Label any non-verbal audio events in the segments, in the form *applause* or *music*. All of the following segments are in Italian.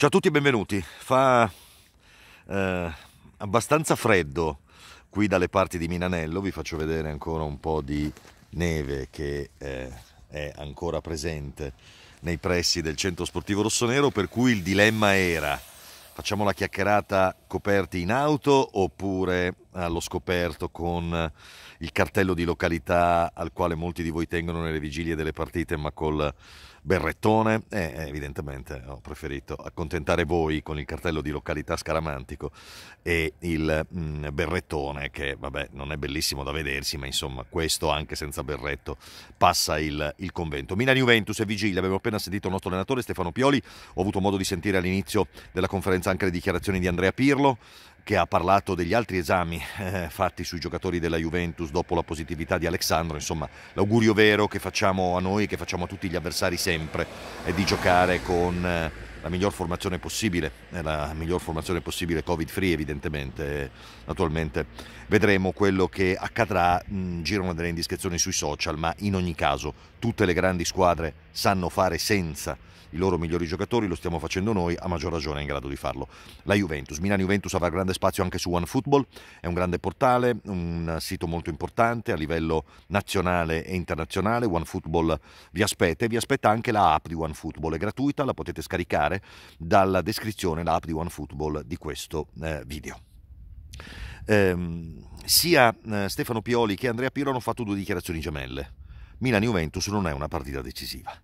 Ciao a tutti e benvenuti. Fa eh, abbastanza freddo qui dalle parti di Minanello, vi faccio vedere ancora un po' di neve che eh, è ancora presente nei pressi del centro sportivo rossonero, per cui il dilemma era facciamo la chiacchierata coperti in auto oppure allo eh, scoperto con eh, il cartello di località al quale molti di voi tengono nelle vigilie delle partite, ma col berrettone, eh, eh evidentemente ho preferito accontentare voi con il cartello di località scaramantico e il mm, berrettone che vabbè non è bellissimo da vedersi, ma insomma questo anche senza berretto passa il, il convento. Milan Juventus e vigilia, avevo appena sentito il nostro allenatore Stefano Pioli, ho avuto modo di sentire all'inizio della conferenza anche le dichiarazioni di Andrea Pirlo, che ha parlato degli altri esami eh, fatti sui giocatori della Juventus dopo la positività di Alexandro, insomma l'augurio vero che facciamo a noi, che facciamo a tutti gli avversari sempre, è di giocare con eh, la miglior formazione possibile, eh, la miglior formazione possibile covid free evidentemente Naturalmente vedremo quello che accadrà, mm, girano delle indiscrezioni sui social, ma in ogni caso tutte le grandi squadre sanno fare senza i loro migliori giocatori, lo stiamo facendo noi, a maggior ragione è in grado di farlo la Juventus. Milan Juventus avrà grande spazio anche su OneFootball, è un grande portale, un sito molto importante a livello nazionale e internazionale, OneFootball vi aspetta e vi aspetta anche la app di OneFootball, è gratuita, la potete scaricare dalla descrizione, la app di OneFootball di questo eh, video ehm, sia eh, Stefano Pioli che Andrea Pirlo hanno fatto due dichiarazioni gemelle. Milan-Juventus non è una partita decisiva.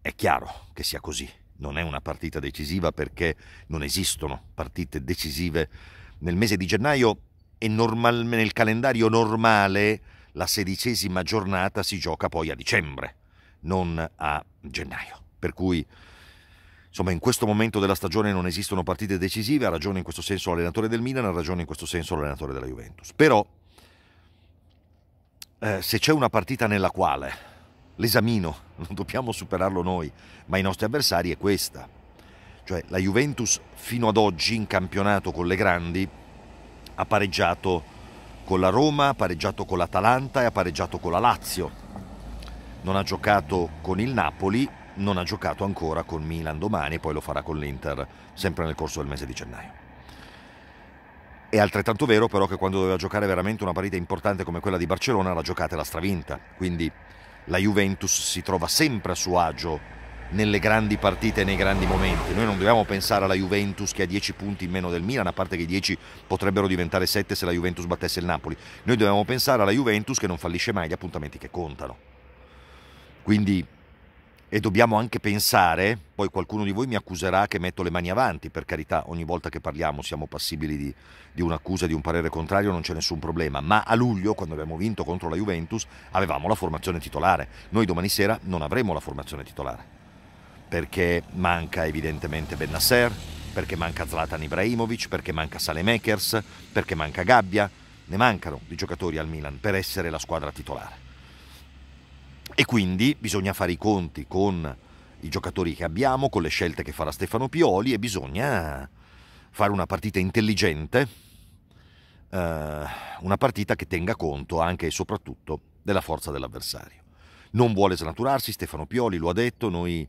È chiaro che sia così. Non è una partita decisiva perché non esistono partite decisive nel mese di gennaio e normal- nel calendario normale la sedicesima giornata si gioca poi a dicembre, non a gennaio. Per cui insomma in questo momento della stagione non esistono partite decisive, ha ragione in questo senso l'allenatore del Milan, ha ragione in questo senso l'allenatore della Juventus. Però eh, se c'è una partita nella quale l'esamino, *laughs* non dobbiamo superarlo noi, ma i nostri avversari è questa. Cioè la Juventus fino ad oggi in campionato con le grandi ha pareggiato con la Roma, ha pareggiato con l'Atalanta e ha pareggiato con la Lazio. Non ha giocato con il Napoli non ha giocato ancora con Milan domani e poi lo farà con l'Inter sempre nel corso del mese di gennaio. È altrettanto vero però che quando doveva giocare veramente una partita importante come quella di Barcellona la giocata la stravinta, quindi la Juventus si trova sempre a suo agio nelle grandi partite e nei grandi momenti. Noi non dobbiamo pensare alla Juventus che ha 10 punti in meno del Milan, a parte che i 10 potrebbero diventare 7 se la Juventus battesse il Napoli. Noi dobbiamo pensare alla Juventus che non fallisce mai gli appuntamenti che contano. Quindi e dobbiamo anche pensare, poi qualcuno di voi mi accuserà che metto le mani avanti, per carità, ogni volta che parliamo siamo passibili di, di un'accusa, di un parere contrario, non c'è nessun problema, ma a luglio, quando abbiamo vinto contro la Juventus, avevamo la formazione titolare, noi domani sera non avremo la formazione titolare, perché manca evidentemente Ben Nasser, perché manca Zlatan Ibrahimovic, perché manca Salemekers, perché manca Gabbia, ne mancano di giocatori al Milan per essere la squadra titolare. E quindi bisogna fare i conti con i giocatori che abbiamo, con le scelte che farà Stefano Pioli e bisogna fare una partita intelligente, eh, una partita che tenga conto anche e soprattutto della forza dell'avversario. Non vuole snaturarsi, Stefano Pioli lo ha detto, noi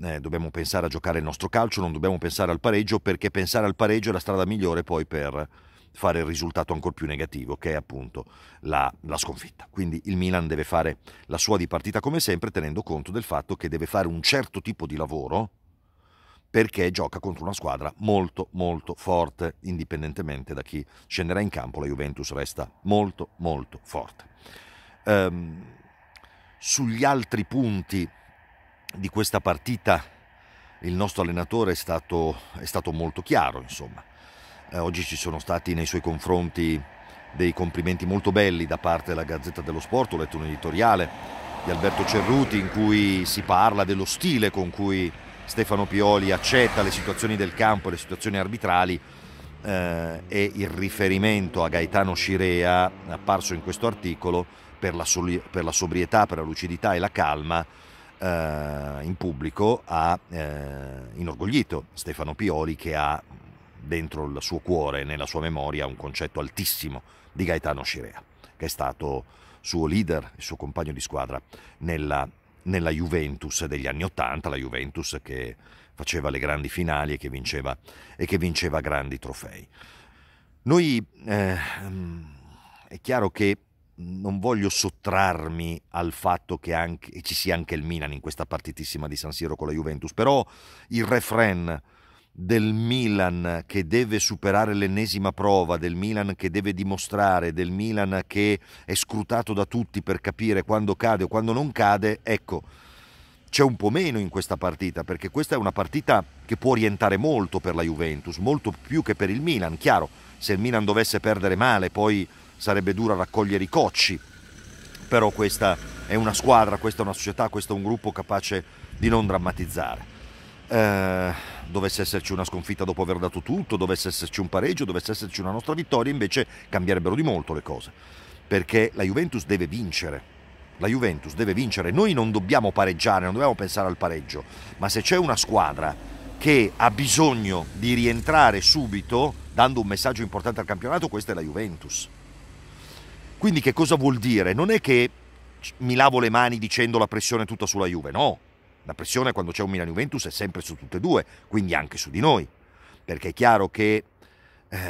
eh, dobbiamo pensare a giocare il nostro calcio, non dobbiamo pensare al pareggio perché pensare al pareggio è la strada migliore poi per fare il risultato ancora più negativo, che è appunto la, la, sconfitta. Quindi il Milan deve fare la sua di partita come sempre, tenendo conto del fatto che deve fare un certo tipo di lavoro perché gioca contro una squadra molto molto forte, indipendentemente da chi scenderà in campo, la Juventus resta molto molto forte. Um, sugli altri punti di questa partita il nostro allenatore è stato, è stato molto chiaro, insomma eh, oggi ci sono stati nei suoi confronti dei complimenti molto belli da parte della Gazzetta dello Sport, ho letto un editoriale di Alberto Cerruti in cui si parla dello stile con cui Stefano Pioli accetta le situazioni del campo e le situazioni arbitrali eh, e il riferimento a Gaetano Scirea apparso in questo articolo per la, soli- per la sobrietà, per la lucidità e la calma eh, in pubblico ha eh, inorgoglito Stefano Pioli che ha dentro il suo cuore e nella sua memoria un concetto altissimo di Gaetano Scirea, che è stato suo leader il suo compagno di squadra nella, nella Juventus degli anni Ottanta, la Juventus che faceva le grandi finali e che vinceva, e che vinceva grandi trofei. Noi, eh, è chiaro che non voglio sottrarmi al fatto che anche, ci sia anche il Milan in questa partitissima di San Siro con la Juventus, però il refrain del Milan che deve superare l'ennesima prova, del Milan che deve dimostrare, del Milan che è scrutato da tutti per capire quando cade o quando non cade, ecco, c'è un po' meno in questa partita, perché questa è una partita che può orientare molto per la Juventus, molto più che per il Milan. Chiaro, se il Milan dovesse perdere male, poi sarebbe dura raccogliere i cocci, però questa è una squadra, questa è una società, questo è un gruppo capace di non drammatizzare eh, dovesse esserci una sconfitta dopo aver dato tutto, dovesse esserci un pareggio, dovesse esserci una nostra vittoria, invece cambierebbero di molto le cose, perché la Juventus deve vincere. La Juventus deve vincere, noi non dobbiamo pareggiare, non dobbiamo pensare al pareggio, ma se c'è una squadra che ha bisogno di rientrare subito, dando un messaggio importante al campionato, questa è la Juventus. Quindi che cosa vuol dire? Non è che mi lavo le mani dicendo la pressione è tutta sulla Juve, no, la pressione quando c'è un Milan-Juventus è sempre su tutte e due, quindi anche su di noi, perché è chiaro che eh,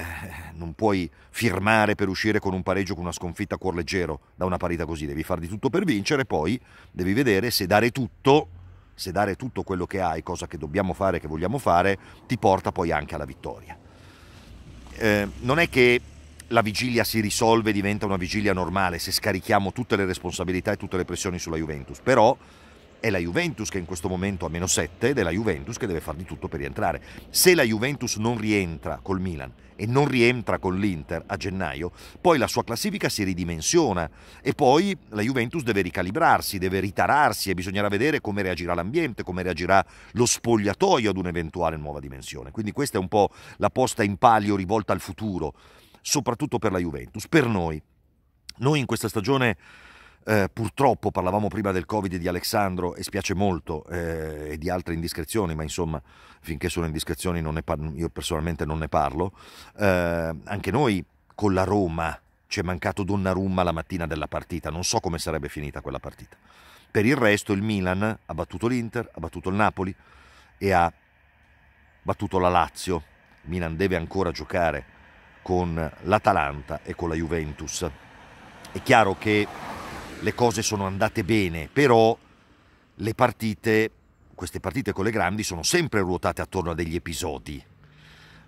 non puoi firmare per uscire con un pareggio, con una sconfitta a cuor leggero da una partita così, devi far di tutto per vincere, poi devi vedere se dare tutto, se dare tutto quello che hai, cosa che dobbiamo fare, che vogliamo fare, ti porta poi anche alla vittoria. Eh, non è che la vigilia si risolve, diventa una vigilia normale se scarichiamo tutte le responsabilità e tutte le pressioni sulla Juventus, però è la Juventus che in questo momento ha meno 7 ed è la Juventus che deve far di tutto per rientrare. Se la Juventus non rientra col Milan e non rientra con l'Inter a gennaio, poi la sua classifica si ridimensiona e poi la Juventus deve ricalibrarsi, deve ritararsi e bisognerà vedere come reagirà l'ambiente, come reagirà lo spogliatoio ad un'eventuale nuova dimensione. Quindi questa è un po' la posta in palio rivolta al futuro, soprattutto per la Juventus, per noi. Noi in questa stagione eh, purtroppo parlavamo prima del Covid di Alessandro e spiace molto eh, e di altre indiscrezioni, ma insomma finché sono indiscrezioni par- io personalmente non ne parlo. Eh, anche noi con la Roma ci è mancato Donnarumma la mattina della partita, non so come sarebbe finita quella partita. Per il resto il Milan ha battuto l'Inter, ha battuto il Napoli e ha battuto la Lazio. Il Milan deve ancora giocare con l'Atalanta e con la Juventus. È chiaro che le cose sono andate bene, però le partite, queste partite con le grandi, sono sempre ruotate attorno a degli episodi.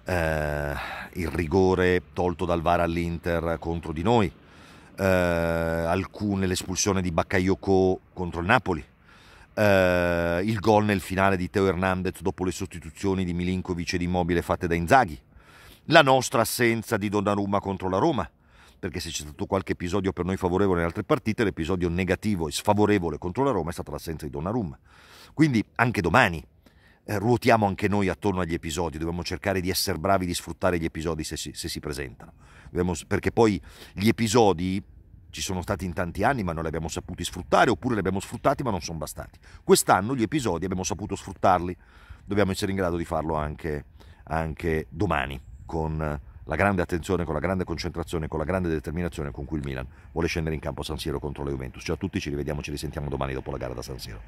Eh, il rigore tolto dal VAR all'Inter contro di noi, eh, alcune l'espulsione di Baccaioco contro il Napoli, eh, il gol nel finale di Teo Hernandez dopo le sostituzioni di Milinkovic e di Immobile fatte da Inzaghi, la nostra assenza di Donnarumma contro la Roma, perché se c'è stato qualche episodio per noi favorevole nelle altre partite, l'episodio negativo e sfavorevole contro la Roma è stata l'assenza di Donnarumma. Quindi anche domani eh, ruotiamo anche noi attorno agli episodi, dobbiamo cercare di essere bravi di sfruttare gli episodi se si, se si presentano, dobbiamo, perché poi gli episodi ci sono stati in tanti anni ma non li abbiamo saputi sfruttare oppure li abbiamo sfruttati ma non sono bastati. Quest'anno gli episodi abbiamo saputo sfruttarli, dobbiamo essere in grado di farlo anche, anche domani con la grande attenzione, con la grande concentrazione, con la grande determinazione con cui il Milan vuole scendere in campo San Siro contro la Juventus. Ciao a tutti, ci rivediamo, ci risentiamo domani dopo la gara da San Siro.